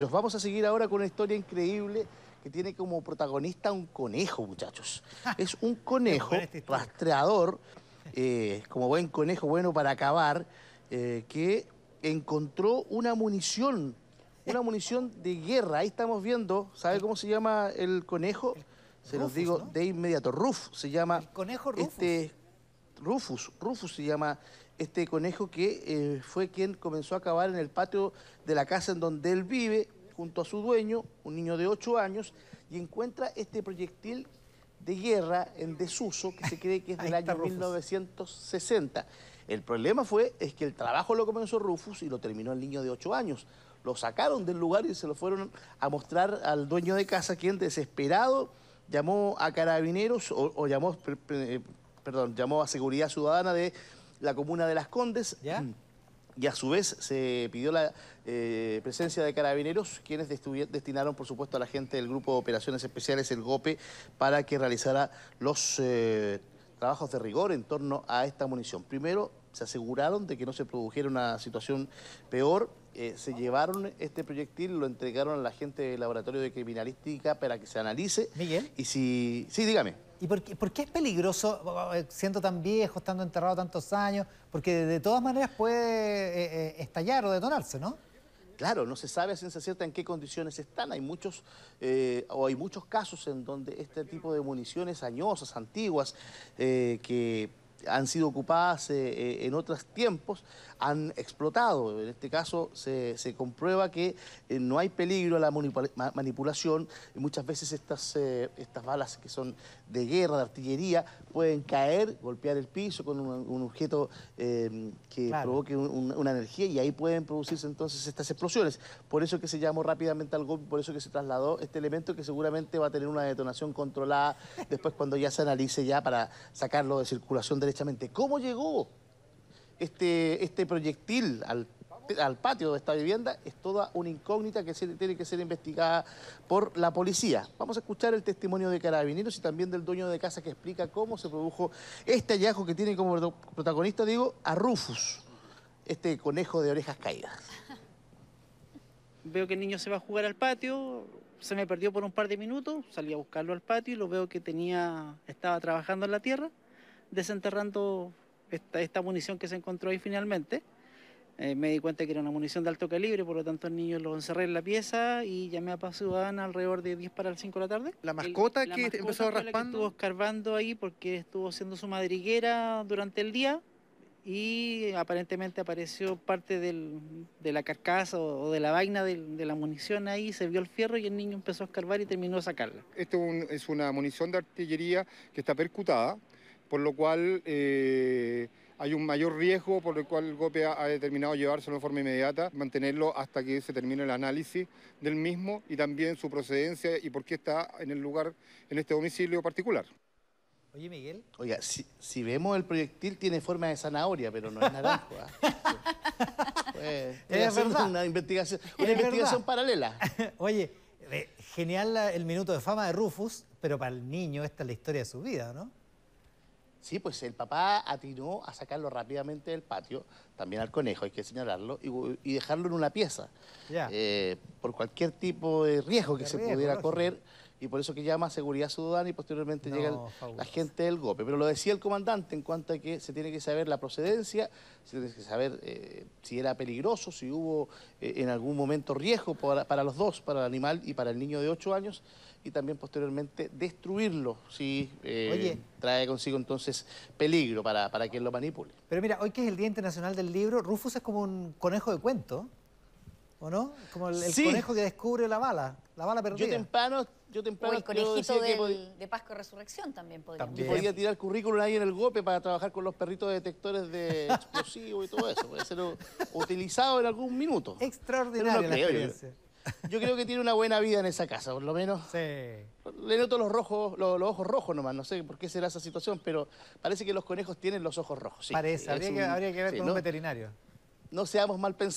Nos vamos a seguir ahora con una historia increíble que tiene como protagonista un conejo, muchachos. Es un conejo rastreador, eh, como buen conejo bueno para acabar, eh, que encontró una munición, una munición de guerra. Ahí estamos viendo, ¿sabe cómo se llama el conejo? Se los digo de inmediato. Ruf se llama... conejo este Rufus? Este, Rufus, Rufus se llama este conejo que eh, fue quien comenzó a cavar en el patio de la casa en donde él vive, junto a su dueño, un niño de 8 años, y encuentra este proyectil de guerra en desuso que se cree que es del año 1960. El problema fue es que el trabajo lo comenzó Rufus y lo terminó el niño de 8 años. Lo sacaron del lugar y se lo fueron a mostrar al dueño de casa, quien desesperado llamó a carabineros o, o llamó, eh, perdón, llamó a seguridad ciudadana de la comuna de Las Condes. y a su vez se pidió la eh, presencia de carabineros, quienes destinaron, por supuesto, a la gente del Grupo de Operaciones Especiales, el GOPE, para que realizara los eh, trabajos de rigor en torno a esta munición. Primero, se aseguraron de que no se produjera una situación peor, eh, se llevaron este proyectil, lo entregaron a la gente del Laboratorio de Criminalística para que se analice. Miguel. Y si... Sí, dígame. ¿Y por qué, es peligroso, oh, oh, eh, siendo tan viejo, estando enterrado tantos años? Porque de todas maneras puede eh, eh, estallar o detonarse, ¿no? Claro, no se sabe a ciencia cierta en qué condiciones están. Hay muchos, o hay muchos casos en donde este tipo de municiones añosas, antiguas, que han sido ocupadas eh, eh, en otros tiempos, han explotado. En este caso se, comprueba que eh, no hay peligro a la manipulación. Muchas veces estas, estas balas que son de guerra, de artillería, pueden caer, golpear el piso con un, objeto que provoque una energía y ahí pueden producirse entonces estas explosiones. Por eso que se llamó rápidamente al golpe, por eso que se trasladó este elemento que seguramente va a tener una detonación controlada después cuando ya se analice ya para sacarlo de circulación ¿Cómo llegó este, este proyectil al, patio de esta vivienda? Es toda una incógnita que tiene que ser investigada por la policía. Vamos a escuchar el testimonio de carabineros y también del dueño de casa que explica cómo se produjo este hallazgo que tiene como protagonista, digo, a Rufus, este conejo de orejas caídas. Veo que el niño se va a jugar al patio, se me perdió por un par de minutos, salí a buscarlo al patio y lo veo que tenía, estaba trabajando en la tierra desenterrando esta, esta munición que se encontró ahí finalmente. Eh, me di cuenta que era una munición de alto calibre, por lo tanto el niño lo encerré en la pieza y llamé a Paz Ciudadana alrededor de 10 para las 5 de la tarde. ¿La mascota que la mascota empezó raspando? estuvo escarbando ahí porque estuvo haciendo su madriguera durante el día y aparentemente apareció parte de la carcasa o, de la vaina de, de, la munición ahí, se vio el fierro y el niño empezó a escarbar y terminó a sacarla. Esto es una munición de artillería que está percutada, por lo cual eh, hay un mayor riesgo por lo cual el ha, determinado llevárselo de forma inmediata, mantenerlo hasta que se termine el análisis del mismo y también su procedencia y por qué está en el lugar, en este domicilio particular. Oye, Miguel. Oiga, si, vemos el proyectil tiene forma de zanahoria, pero no es naranja. ¿ah? Pues, es verdad. Una investigación, una investigación paralela. Oye, eh, genial el minuto de fama de Rufus, pero para el niño esta es la historia de su vida, ¿no? Sí, pues el papá atinó a sacarlo rápidamente del patio, también al conejo, hay que señalarlo, y, dejarlo en una pieza. Eh, por cualquier tipo de riesgo que se pudiera correr y por eso que llama Seguridad Ciudadana y posteriormente llega la gente del golpe Pero lo decía el comandante en cuanto a que se tiene que saber la procedencia, se tiene que saber eh, si era peligroso, si hubo eh, en algún momento riesgo para, los dos, para el animal y para el niño de 8 años, y también posteriormente destruirlo si eh, trae consigo entonces peligro para, para quien lo manipule. Pero mira, hoy que es el Día Internacional del Libro, Rufus es como un conejo de cuento. ¿O no? Como el, conejo que descubre la bala, la bala perdida. Yo temprano, yo temprano. O el conejito de Pascua Resurrección también podría. También. podría tirar currículum ahí en el golpe para trabajar con los perritos detectores de explosivos y todo eso. Puede ser utilizado en algún minuto. Extraordinario la experiencia. Yo, creo que tiene una buena vida en esa casa, por lo menos. Sí. Le noto los ojos rojos nomás, no sé por qué será esa situación, pero parece que los conejos tienen los ojos rojos. Parece, habría, que, ver con un veterinario. No seamos mal pensados.